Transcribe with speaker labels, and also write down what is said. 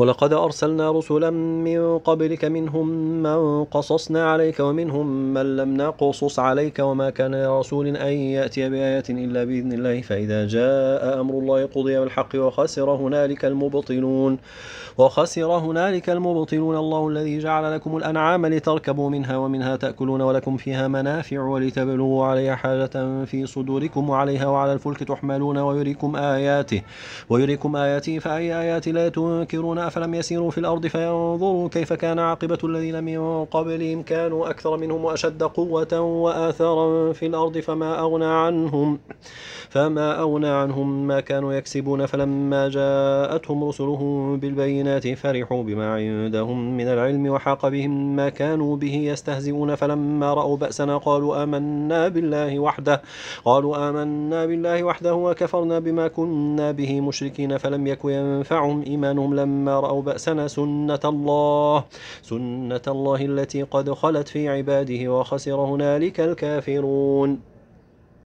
Speaker 1: ولقد أرسلنا رسلا من قبلك منهم من قصصنا عليك ومنهم من لم نقصص عليك وما كان لرسول أن يأتي بآية إلا بإذن الله فإذا جاء أمر الله قضي بالحق وخسر هنالك المبطلون وخسر هنالك المبطلون الله الذي جعل لكم الأنعام لتركبوا منها ومنها تأكلون ولكم فيها منافع ولتبلغوا عليها حاجة في صدوركم وعليها وعلى الفلك تحملون ويريكم آياته ويريكم آياته فأي آيات لا تنكرون أفلم يسيروا في الأرض فينظروا كيف كان عاقبة الذين من قبلهم كانوا أكثر منهم وأشد قوة وآثارا في الأرض فما أغنى عنهم فما أغنى عنهم ما كانوا يكسبون فلما جاءتهم رسلهم بالبينات فرحوا بما عندهم من العلم وحاق بهم ما كانوا به يستهزئون فلما رأوا بأسنا قالوا آمنا بالله وحده قالوا آمنا بالله وحده وكفرنا بما كنا به مشركين فلم يك ينفعهم إيمانهم لما رأوا بأسنا سنة الله سنة الله التي قد خلت في عباده وخسر هنالك الكافرون